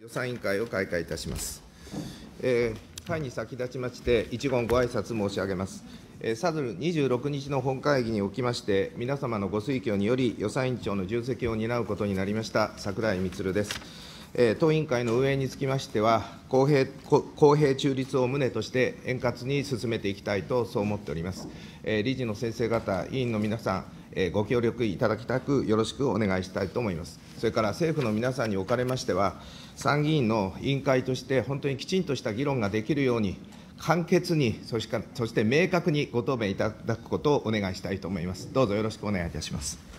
予算委員会を開会いたします。えー、会に先立ちまして、一言ご挨拶申し上げます。えー、サドル26日の本会議におきまして、皆様のご推挙により、予算委員長の重責を担うことになりました、桜井充です。当委員会の運営につきましては、公平中立を旨として、円滑に進めていきたいと、そう思っております。理事の先生方、委員の皆さん、ご協力いただきたく、よろしくお願いしたいと思います。それから政府の皆さんにおかれましては、参議院の委員会として、本当にきちんとした議論ができるように、簡潔に、そして明確にご答弁いただくことをお願いしたいと思います。どうぞよろしくお願いいたします。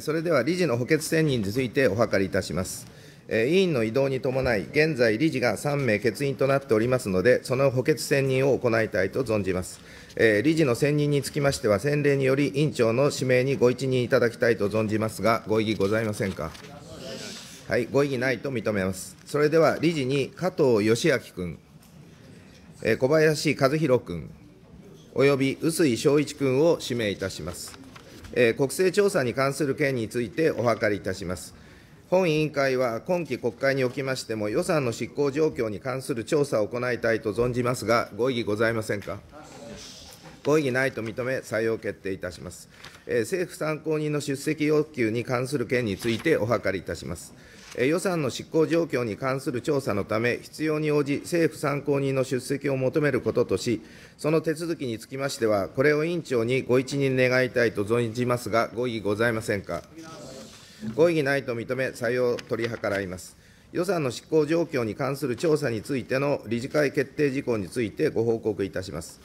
それでは理事の補欠選任についてお諮りいたします。委員の移動に伴い、現在、理事が3名欠員となっておりますので、その補欠選任を行いたいと存じます。理事の選任につきましては、先例により委員長の指名にご一任いただきたいと存じますが、ご異議ございませんか。はい、ご異議ないと認めます。それでは理事に加藤義明君、小林和弘君、および臼井正一君を指名いたします。国勢調査に関する件についてお諮りいたします。本委員会は今期国会におきましても予算の執行状況に関する調査を行いたいと存じますが、ご異議ございませんか。ご異議ないと認め、採用決定いたします。政府参考人の出席要求に関する件についてお諮りいたします。予算の執行状況に関する調査のため、必要に応じ、政府参考人の出席を求めることとし、その手続きにつきましては、これを委員長にご一任願いたいと存じますが、ご異議ございませんか。ご異議ないと認め、採用を取り計らいます。予算の執行状況に関する調査についての理事会決定事項についてご報告いたします。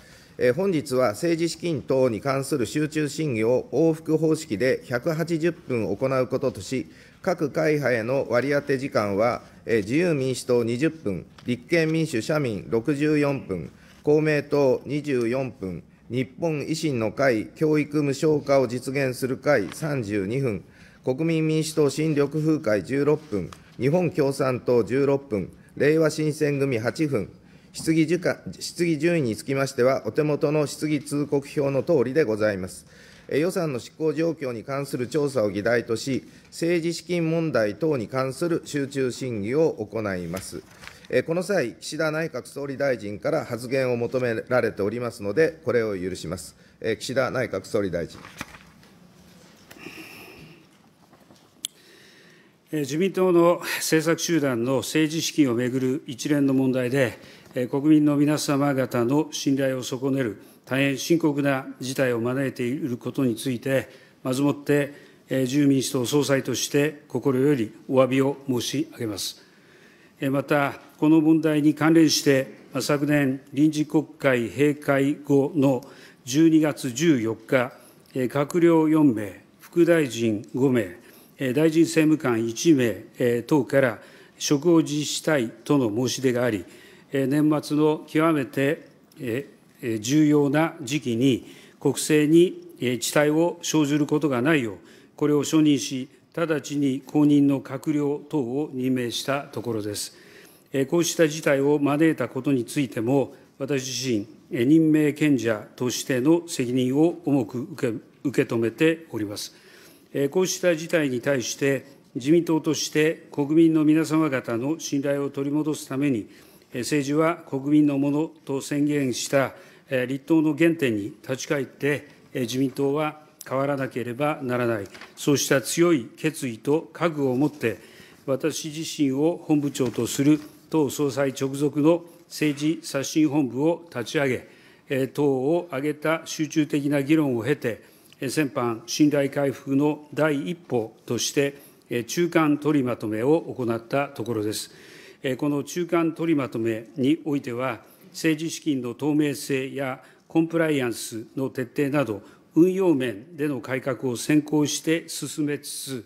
本日は政治資金等に関する集中審議を往復方式で180分行うこととし、各会派への割り当て時間は、自由民主党20分、立憲民主・社民64分、公明党24分、日本維新の会教育無償化を実現する会32分、国民民主党新緑風会16分、日本共産党16分、令和新選組8分、質疑質疑順位につきましては、お手元の質疑通告表のとおりでございます。予算の執行状況に関する調査を議題とし、政治資金問題等に関する集中審議を行います。この際、岸田内閣総理大臣から発言を求められておりますので、これを許します。岸田内閣総理大臣。自民党の政策集団の政治資金をめぐる一連の問題で、国民の皆様方の信頼を損ねる大変深刻な事態を招いていることについて、まずもって自由民主党総裁として心よりお詫びを申し上げます。また、この問題に関連して、昨年、臨時国会閉会後の12月14日、閣僚4名、副大臣5名、大臣政務官1名等から職を辞したいとの申し出があり、年末の極めて重要な時期に、国政に遅滞を生じることがないよう、これを承認し、直ちに後任の閣僚等を任命したところです。こうした事態を招いたことについても、私自身、任命権者としての責任を重く受け受け止めております。こうした事態に対して、自民党として国民の皆様方の信頼を取り戻すために、政治は国民のものと宣言した立党の原点に立ち返って、自民党は変わらなければならない、そうした強い決意と覚悟を持って、私自身を本部長とする党総裁直属の政治刷新本部を立ち上げ、党を挙げた集中的な議論を経て、先般、信頼回復の第一歩として、中間取りまとめを行ったところです。この中間取りまとめにおいては、政治資金の透明性やコンプライアンスの徹底など、運用面での改革を先行して進めつ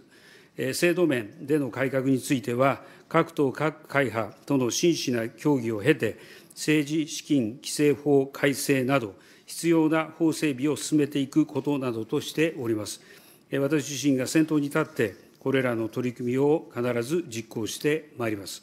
つ、制度面での改革については、各党各会派との真摯な協議を経て、政治資金規正法改正など、必要な法整備を進めていくことなどとしております。私自身が先頭に立って、これらの取り組みを必ず実行してまいります。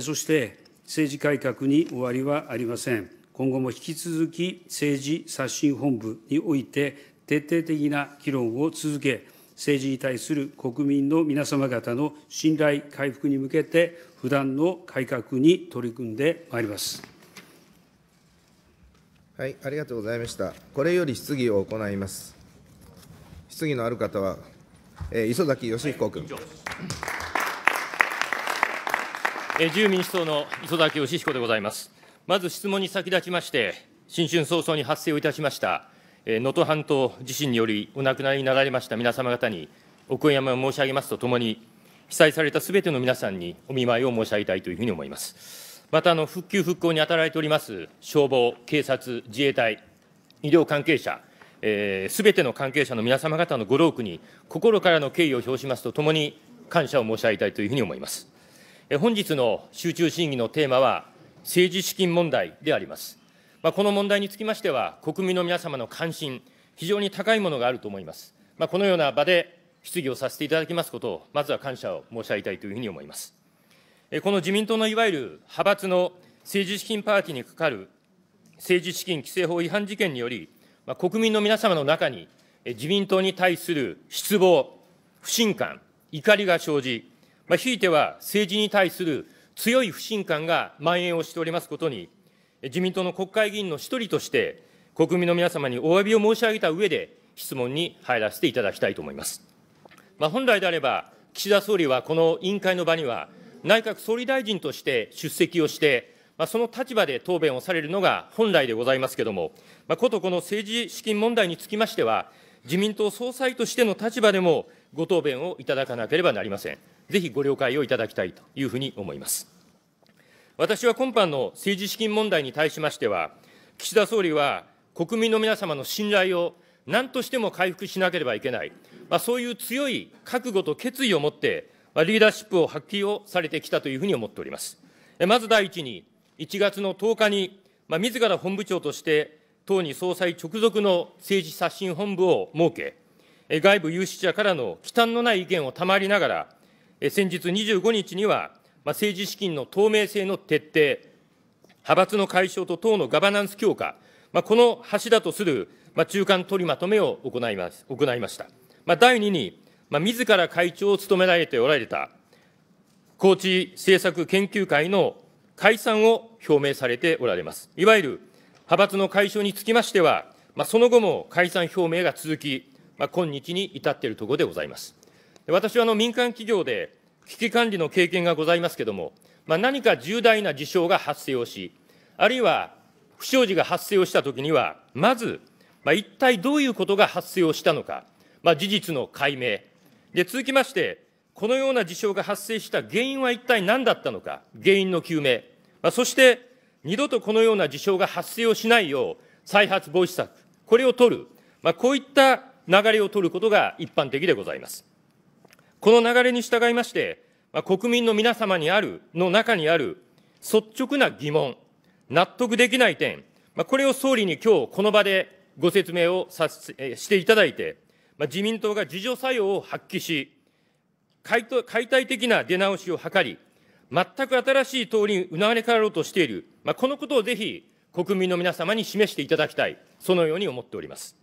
そして、政治改革に終わりはありません。今後も引き続き政治刷新本部において徹底的な議論を続け、政治に対する国民の皆様方の信頼回復に向けて、不断の改革に取り組んでまいります。はい、ありがとうございました。これより質疑を行います。質疑のある方は、えー、磯崎義彦君。はい自由民主党の磯崎義彦でございます。まず質問に先立ちまして、新春早々に発生をいたしました、能登半島地震によりお亡くなりになられました皆様方に、お悔やみを申し上げますとともに、被災されたすべての皆さんにお見舞いを申し上げたいというふうに思います。また、あの復旧・復興に当たられております消防、警察、自衛隊、医療関係者、す、えー、べ、ての関係者の皆様方のご労苦に心からの敬意を表しますとともに、感謝を申し上げたいというふうに思います。本日の集中審議のテーマは、政治資金問題であります。まあ、この問題につきましては、国民の皆様の関心、非常に高いものがあると思います。まあ、このような場で質疑をさせていただきますことを、まずは感謝を申し上げたいというふうに思います。この自民党のいわゆる派閥の政治資金パーティーにかかる政治資金規正法違反事件により、まあ、国民の皆様の中に、自民党に対する失望、不信感、怒りが生じ、まあ、ひいては政治に対する強い不信感が蔓延をしておりますことに、自民党の国会議員の一人として、国民の皆様にお詫びを申し上げた上で、質問に入らせていただきたいと思います。まあ、本来であれば、岸田総理はこの委員会の場には、内閣総理大臣として出席をして、まあ、その立場で答弁をされるのが本来でございますけれども、まあ、ことこの政治資金問題につきましては、自民党総裁としての立場でも、ご答弁をいただかなければなりません。ぜひご了解をいただきたいというふうに思います。私は今般の政治資金問題に対しましては、岸田総理は国民の皆様の信頼を何としても回復しなければいけない、まあ、そういう強い覚悟と決意を持って、まあ、リーダーシップを発揮をされてきたというふうに思っております。まず第一に、1月の10日に、まあ、自ら本部長として、党に総裁直属の政治刷新本部を設け、外部有識者からの忌憚のない意見を賜りながら、先日25日には、政治資金の透明性の徹底、派閥の解消と党のガバナンス強化、この柱とする中間取りまとめを行います行いました。第2に、自ら会長を務められておられた、高知政策研究会の解散を表明されておられます。いわゆる派閥の解消につきましては、その後も解散表明が続き、まあ、今日に至っているところでございます。私はあの民間企業で危機管理の経験がございますけれども、まあ、何か重大な事象が発生をし、あるいは不祥事が発生をしたときには、まず、まあ、一体どういうことが発生をしたのか、まあ、事実の解明、で続きまして、このような事象が発生した原因は一体何だったのか、原因の究明、まあ、そして二度とこのような事象が発生をしないよう、再発防止策、これを取る、まあ、こういった流れを取ることが一般的でございます。この流れに従いまして、国民の皆様にある、の中にある率直な疑問、納得できない点、これを総理に今日この場でご説明をさしていただいて、自民党が自助作用を発揮し、解体的な出直しを図り、全く新しい党に生まれ変わろうとしている、このことをぜひ国民の皆様に示していただきたい、そのように思っております。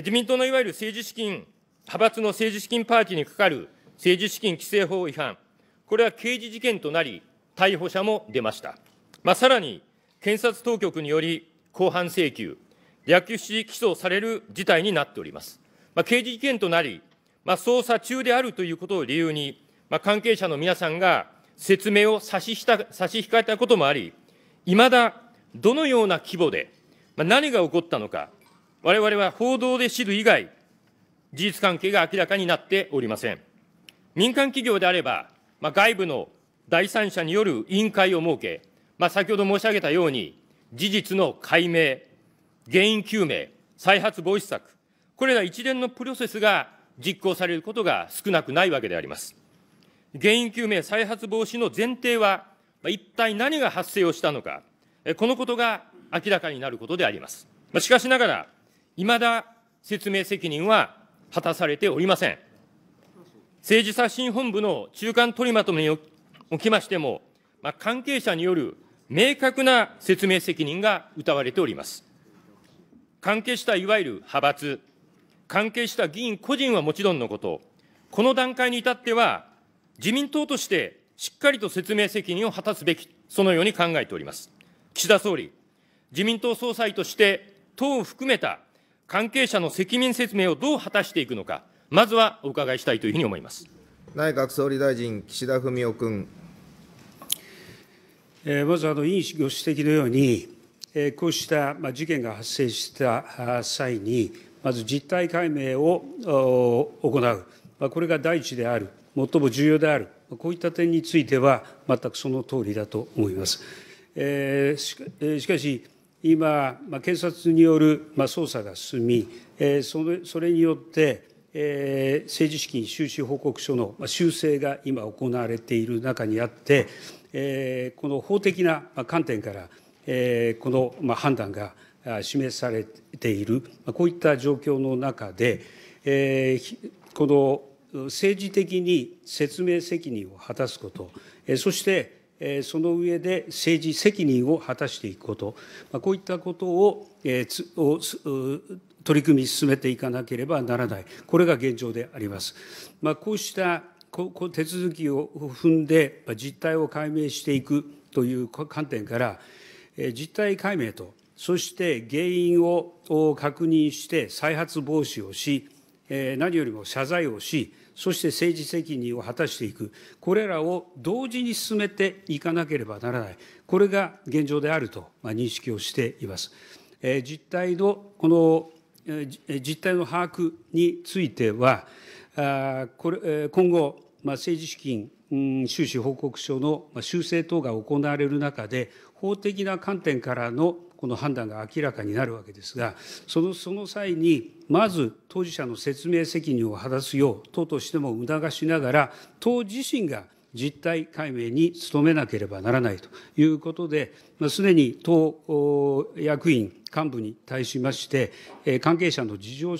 自民党のいわゆる政治資金、派閥の政治資金パーティーにかかる政治資金規正法違反、これは刑事事件となり、逮捕者も出ました。まあ、さらに、検察当局により公判請求、略式起訴される事態になっております。まあ、刑事事件となり、まあ、捜査中であるということを理由に、まあ、関係者の皆さんが説明を差しした差し控えたこともあり、いまだどのような規模で、まあ、何が起こったのか、我々は報道で知る以外、事実関係が明らかになっておりません。民間企業であれば、まあ、外部の第三者による委員会を設け、まあ、先ほど申し上げたように、事実の解明、原因究明、再発防止策、これら一連のプロセスが実行されることが少なくないわけであります。原因究明、再発防止の前提は、一体何が発生をしたのか、このことが明らかになることであります。しかしながら、いまだ説明責任は果たされておりません。政治刷新本部の中間取りまとめにおきましても、まあ、関係者による明確な説明責任が謳われております。関係したいわゆる派閥、関係した議員個人はもちろんのこと、この段階に至っては、自民党としてしっかりと説明責任を果たすべき、そのように考えております。岸田総理、自民党総裁として、党を含めた関係者の責任説明をどう果たしていくのか、まずはお伺いしたいというふうに思います内閣総理大臣、岸田文雄君。えー、まずあの、委員ご指摘のように、えー、こうしたまあ事件が発生した際に、まず実態解明を行う、まあ、これが第一である、最も重要である、こういった点については、全くその通りだと思います。えー、しかし、今、警察による捜査が進み、それによって、政治資金収支報告書の修正が今行われている中にあって、この法的な観点から、この判断が示されている、こういった状況の中で、この政治的に説明責任を果たすこと、そしてその上で政治責任を果たしていくこと、こういったことを取り組み進めていかなければならない、これが現状であります。まこうした手続きを踏んで、実態を解明していくという観点から、実態解明と、そして原因を確認して再発防止をし、何よりも謝罪をし、そして政治責任を果たしていく、これらを同時に進めていかなければならない、これが現状であると認識をしています。実態の、この実態の把握については、これ今後、政治資金収支報告書の修正等が行われる中で、法的な観点からのこの判断が明らかになるわけですが、そのその際に、まず当事者の説明責任を果たすよう、党としても促しながら、党自身が実態解明に努めなければならないということで、すでに党役員、幹部に対しまして、関係者の事情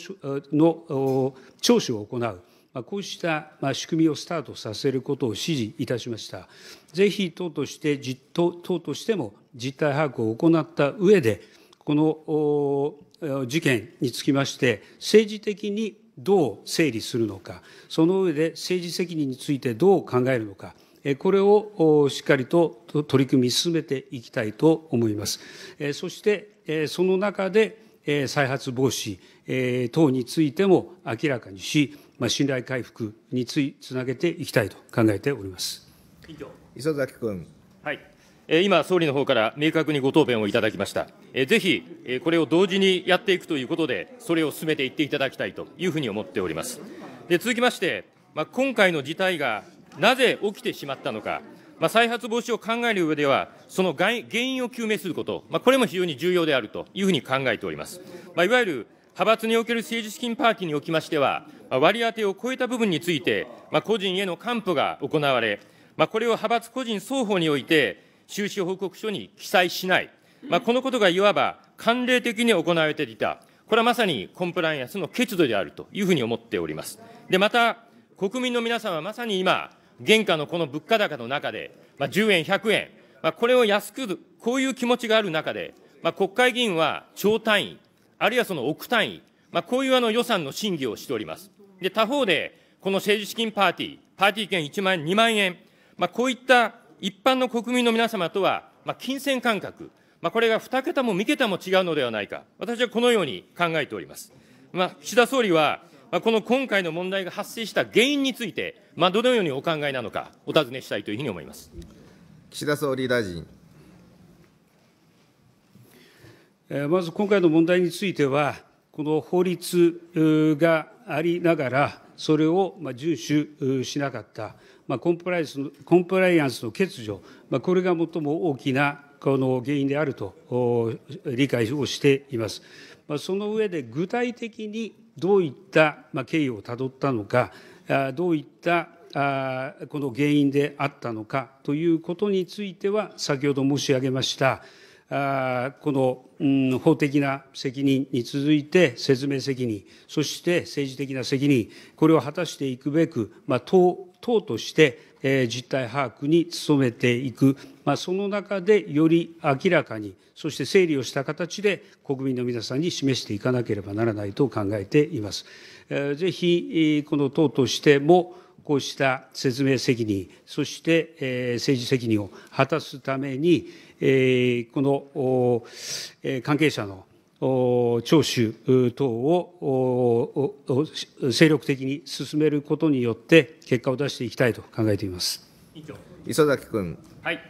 の聴取を行う。こうした仕組みをスタートさせることを指示いたしました。ぜひ党として、党としても実態把握を行った上で、この事件につきまして、政治的にどう整理するのか、その上で政治責任についてどう考えるのか、これをしっかりと取り組み進めていきたいと思います。そして、その中で再発防止等についても明らかにし、信頼回復につなげていきたいと考えております磯崎君。はい今、総理の方から明確にご答弁をいただきました、ぜひこれを同時にやっていくということで、それを進めていっていただきたいというふうに思っております。で続きまして、まあ、今回の事態がなぜ起きてしまったのか、まあ、再発防止を考える上では、その原因を究明すること、まあ、これも非常に重要であるというふうに考えております。まあ、いわゆる派閥における政治資金パーティーにおきましては、割り当てを超えた部分について、まあ、個人への還付が行われ、まあ、これを派閥個人双方において、収支報告書に記載しない、まあ、このことがいわば慣例的に行われていた、これはまさにコンプライアンスの欠如であるというふうに思っております。で、また、国民の皆さんはまさに今、現下のこの物価高の中で、まあ、10円、100円、まあ、これを安く、こういう気持ちがある中で、まあ、国会議員は超単位、あるいはその億単位、まあ、こういうあの予算の審議をしております。で、他方で、この政治資金パーティー、パーティー券1万円、2万円、まあ、こういった一般の国民の皆様とは、まあ、金銭感覚、まあ、これが2桁も3桁も違うのではないか、私はこのように考えております。まあ、岸田総理は、まあ、この今回の問題が発生した原因について、まあ、どのようにお考えなのか、お尋ねしたいというふうに思います。岸田総理大臣。まず今回の問題については、この法律がありながら、それを遵守しなかった、コンプライコンプライアンスの欠如、これが最も大きなこの原因であると理解をしています。その上で具体的にどういった経緯をたどったのか、どういったこの原因であったのかということについては、先ほど申し上げました、この法的な責任に続いて説明責任、そして政治的な責任、これを果たしていくべく、党として実態把握に努めていく、その中でより明らかに、そして整理をした形で国民の皆さんに示していかなければならないと考えています。ぜひ、この党としても、こうした説明責任、そして政治責任を果たすために、この関係者の聴取等を精力的に進めることによって、結果を出していきたいと考えています磯崎君。はい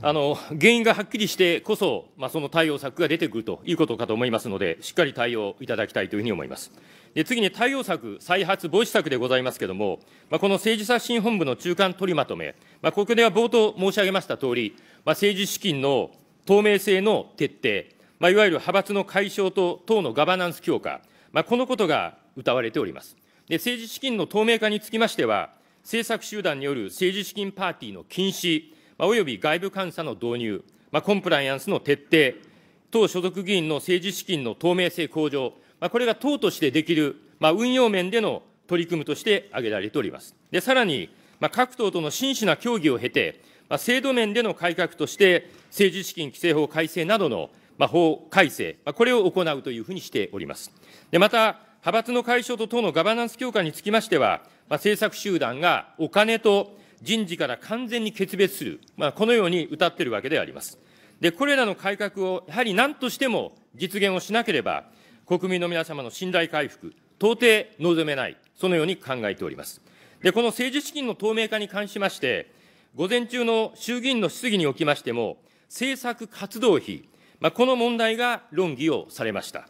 あの原因がはっきりしてこそ、まあ、その対応策が出てくるということかと思いますので、しっかり対応いただきたいというふうに思います。で次に対応策、再発防止策でございますけれども、まあ、この政治刷新本部の中間取りまとめ、まあ、ここでは冒頭申し上げましたとおり、まあ、政治資金の透明性の徹底、まあ、いわゆる派閥の解消と党のガバナンス強化、まあ、このことが謳われております。で政治資金の透明化につきましては、政策集団による政治資金パーティーの禁止、まあ、および外部監査の導入、まあ、コンプライアンスの徹底、党所属議員の政治資金の透明性向上、まあ、これが党としてできる、まあ、運用面での取り組みとして挙げられております。でさらに、まあ、各党との真摯な協議を経て、制度面での改革として、政治資金規正法改正などの法改正、これを行うというふうにしております。また、派閥の解消と党のガバナンス強化につきましては、政策集団がお金と人事から完全に決別する、このように謳っているわけであります。で、これらの改革をやはり何としても実現をしなければ、国民の皆様の信頼回復、到底望めない、そのように考えております。で、この政治資金の透明化に関しまして、午前中の衆議院の質疑におきましても、政策活動費、まあ、この問題が論議をされました。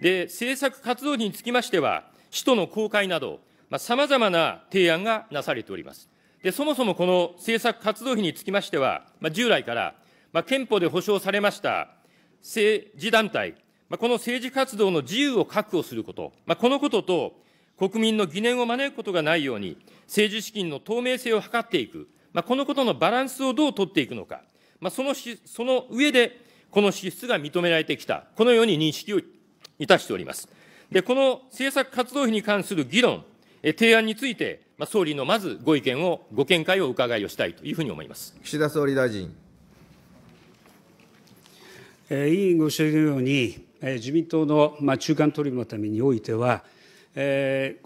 で、政策活動費につきましては、使途の公開など、さまざ、まな提案がなされております。で、そもそもこの政策活動費につきましては、まあ、従来から、まあ、憲法で保障されました政治団体、まあ、この政治活動の自由を確保すること、まあ、このことと、国民の疑念を招くことがないように、政治資金の透明性を図っていく、まあ、このことのバランスをどう取っていくのか、まあ、そのしその上で、この支出が認められてきた、このように認識をいたしております。で、この政策活動費に関する議論、え提案について、まあ、総理のまずご意見を、ご見解をお伺いをしたいというふうに思います岸田総理大臣。え委員ご指摘のように、え自民党の、ま中間取りのためにおいては、こ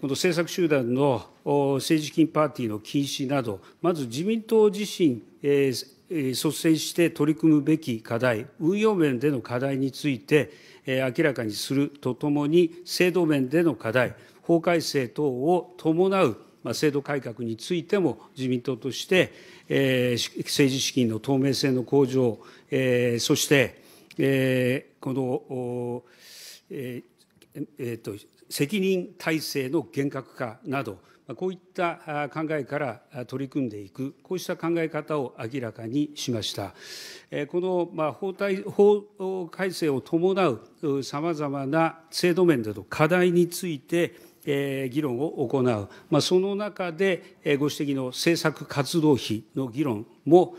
の政策集団の政治資金パーティーの禁止など、まず自民党自身、率先して取り組むべき課題、運用面での課題について、明らかにするとともに、制度面での課題、法改正等を伴う制度改革についても、自民党として、政治資金の透明性の向上、そして、この、えっと、責任体制の厳格化など、こういった考えから取り組んでいく、こうした考え方を明らかにしました。この法体法改正を伴うさまざまな制度面での課題について、議論を行う、その中でご指摘の政策活動費の議論も、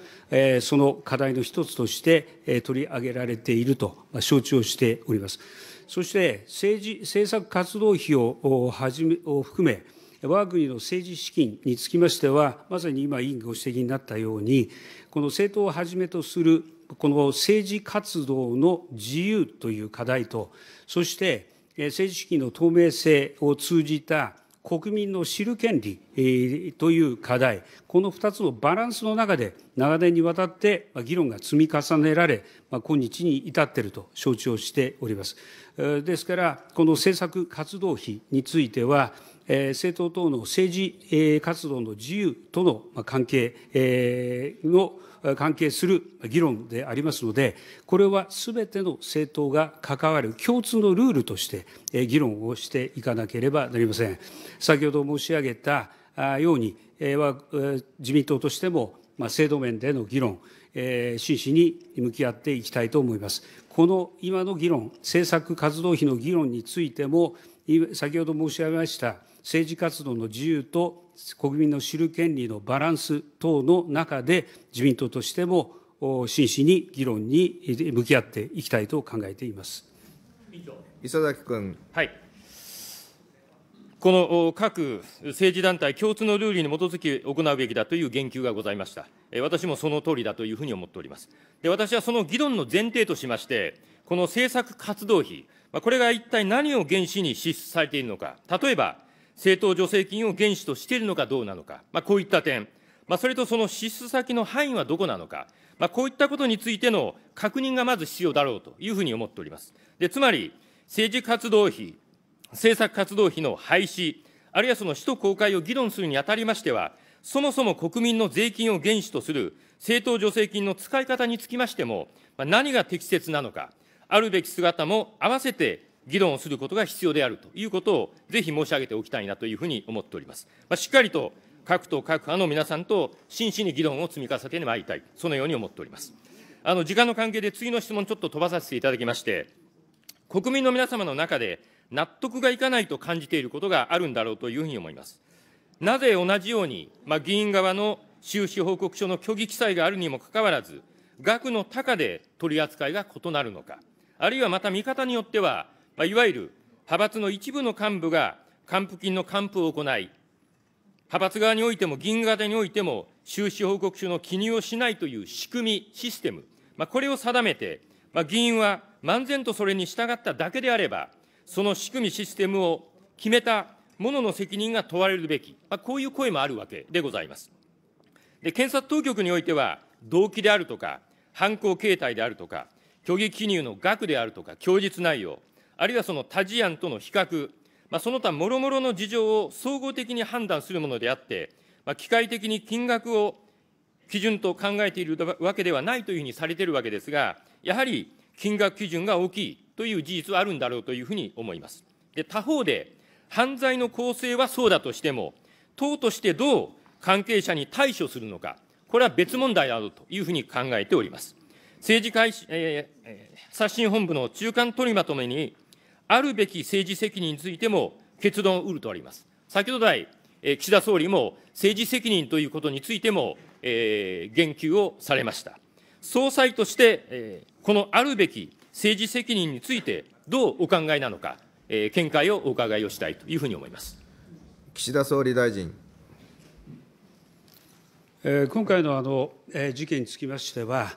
その課題の一つとして取り上げられていると承知をしております。そして政治、政策活動費をはじめ、を含め、わが国の政治資金につきましては、まさに今、委員ご指摘になったように、この政党をはじめとする、この政治活動の自由という課題と、そして政治資金の透明性を通じた国民の知る権利という課題、この2つのバランスの中で、長年にわたって議論が積み重ねられ、今日に至っていると承知をしております。ですから、この政策活動費については、政党等の政治活動の自由との関係の、関係する議論でありますので、これはすべての政党が関わる共通のルールとして議論をしていかなければなりません。先ほど申し上げたように、自民党としても制度面での議論、真摯に向き合っていきたいと思います。この今の議論、政策活動費の議論についても、先ほど申し上げました、政治活動の自由と国民の知る権利のバランス等の中で、自民党としても真摯に議論に向き合っていきたいと考えています。磯崎君。はいこの各政治団体共通のルールに基づき行うべきだという言及がございました。私もその通りだというふうに思っております。で私はその議論の前提としまして、この政策活動費、これが一体何を原資に支出されているのか、例えば政党助成金を原資としているのかどうなのか、まあ、こういった点、まあ、それとその支出先の範囲はどこなのか、まあ、こういったことについての確認がまず必要だろうというふうに思っております。でつまり、政治活動費、政策活動費の廃止、あるいはその使途公開を議論するにあたりましては、そもそも国民の税金を原資とする政党助成金の使い方につきましても、何が適切なのか、あるべき姿も合わせて議論をすることが必要であるということを、ぜひ申し上げておきたいなというふうに思っております。まあ、しっかりと各党、各派の皆さんと真摯に議論を積み重ねてまいりたい、そのように思っております。あの時間の関係で次の質問、ちょっと飛ばさせていただきまして、国民の皆様の中で、納得がいかないと感じていることがあるんだろうというふうに思います。なぜ同じように、まあ、議員側の収支報告書の虚偽記載があるにもかかわらず、額の高で取り扱いが異なるのか、あるいはまた見方によっては、まあ、いわゆる派閥の一部の幹部が還付金の還付を行い、派閥側においても議員側においても、収支報告書の記入をしないという仕組み、システム、まあ、これを定めて、まあ、議員は漫然とそれに従っただけであれば、その仕組み、システムを決めた者の責任が問われるべき、まあ、こういう声もあるわけでございます。で検察当局においては、動機であるとか、犯行形態であるとか、虚偽記入の額であるとか、供述内容、あるいはその他事案との比較、まあ、その他もろもろの事情を総合的に判断するものであって、まあ、機械的に金額を基準と考えているわけではないというふうにされているわけですが、やはり金額基準が大きい、という事実はあるんだろうというふうに思います。で他方で、犯罪の構成はそうだとしても、党としてどう関係者に対処するのか、これは別問題だろうというふうに考えております。政治改、えー、刷新本部の中間取りまとめに、あるべき政治責任についても結論を得るとあります。先ほど来、え岸田総理も政治責任ということについても、えー、言及をされました。総裁として、えー、このあるべき政治責任についてどうお考えなのか、えー、見解をお伺いをしたいというふうに思います岸田総理大臣。えー、今回のあの、えー、事件につきましては、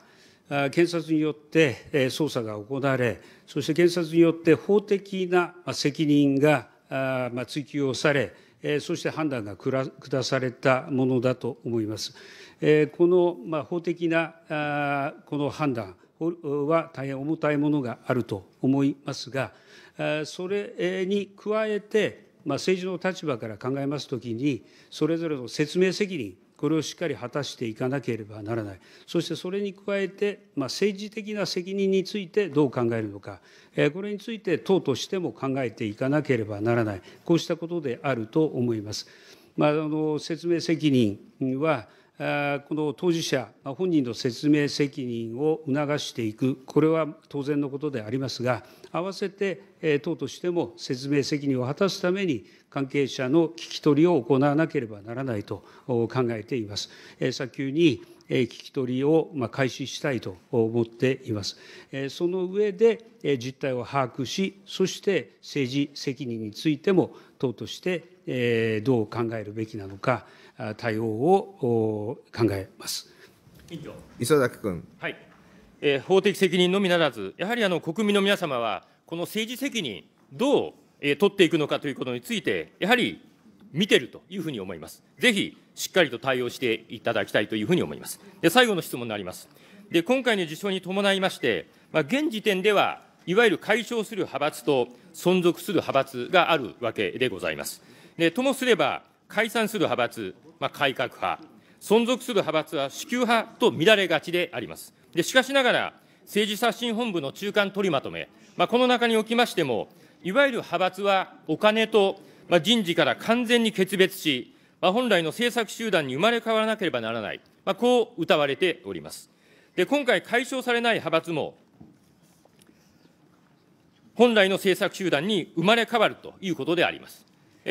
検察によって捜査が行われ、そして検察によって法的な責任が追及をされ、そして判断が下されたものだと思います。この法的なこの判断、は大変重たいものがあると思いますが、それに加えて、政治の立場から考えますときに、それぞれの説明責任、これをしっかり果たしていかなければならない、そしてそれに加えて、政治的な責任についてどう考えるのか、これについて党としても考えていかなければならない、こうしたことであると思います。まあ、あの説明責任はこの当事者本人の説明責任を促していく、これは当然のことでありますが、併せて党としても説明責任を果たすために、関係者の聞き取りを行わなければならないと考えています。早急に聞き取りを開始したいと思っています。その上で実態を把握し、そして政治責任についても党としてどう考えるべきなのか、対応を考えます。委員長磯崎君。はい。えー、法的責任のみならず、やはりあの国民の皆様は、この政治責任、どう、えー、取っていくのかということについて、やはり見てるというふうに思います。ぜひ、しっかりと対応していただきたいというふうに思います。で最後の質問になります。で今回の受賞に伴いまして、まあ、現時点では、いわゆる解消する派閥と存続する派閥があるわけでございます。でともすれば、解散する派閥、まあ、改革派、存続する派閥は支給派と見られがちであります。でしかしながら、政治刷新本部の中間取りまとめ、まあ、この中におきましても、いわゆる派閥はお金と、まあ、人事から完全に決別し、まあ、本来の政策集団に生まれ変わらなければならない、まあ、こう謳われております。で今回、解消されない派閥も、本来の政策集団に生まれ変わるということであります。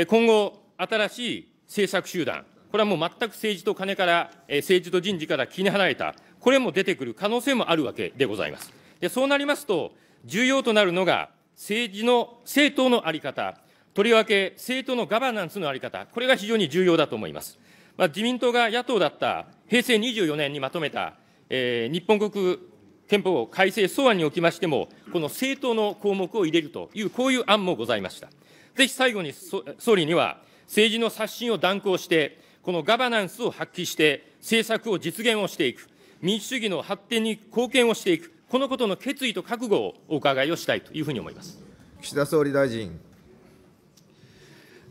今後新しい政策集団、これはもう全く政治と金から、政治と人事から切り離れた、これも出てくる可能性もあるわけでございます。でそうなりますと、重要となるのが、政治の、政党の在り方、とりわけ政党のガバナンスの在り方、これが非常に重要だと思います。まあ、自民党が野党だった平成24年にまとめた、えー、日本国憲法改正草案におきましても、この政党の項目を入れるという、こういう案もございました。ぜひ最後に総理には、政治の刷新を断行して、このガバナンスを発揮して、政策を実現をしていく、民主主義の発展に貢献をしていく、このことの決意と覚悟をお伺いをしたいというふうに思います岸田総理大臣。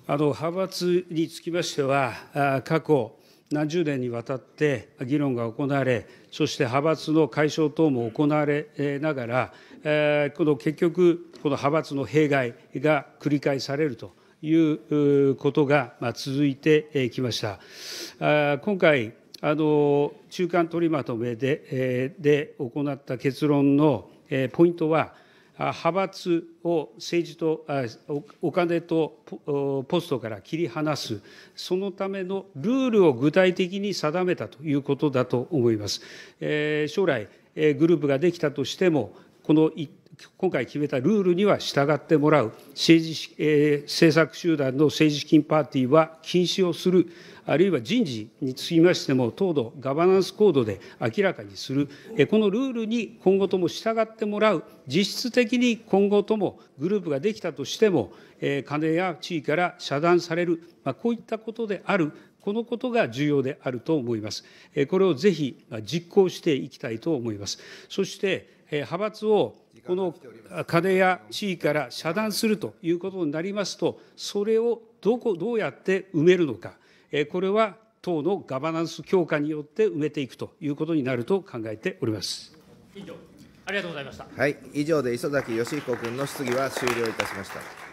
あの派閥につきましては、過去、何十年にわたって議論が行われ、そして派閥の解消等も行われながら、この結局、この派閥の弊害が繰り返されるということが続いてきました。今回、あの中間取りまとめで行った結論のポイントは、派閥を政治と、お金とポストから切り離す、そのためのルールを具体的に定めたということだと思います。将来、グループができたとしても、この一今回決めたルールには従ってもらう、政治、えー、政策集団の政治資金パーティーは禁止をする、あるいは人事につきましても、党のガバナンスコードで明らかにする、えこのルールに今後とも従ってもらう、実質的に今後ともグループができたとしても、えー、金や地位から遮断される、まあ、こういったことである、このことが重要であると思います。これをぜひ実行していきたいと思います。そして、派閥をこの金や地位から遮断するということになりますと、それをどこどうやって埋めるのか、これは党のガバナンス強化によって埋めていくということになると考えております。以上ありがとうございました。はい、以上で磯崎義彦君の質疑は終了いたしました。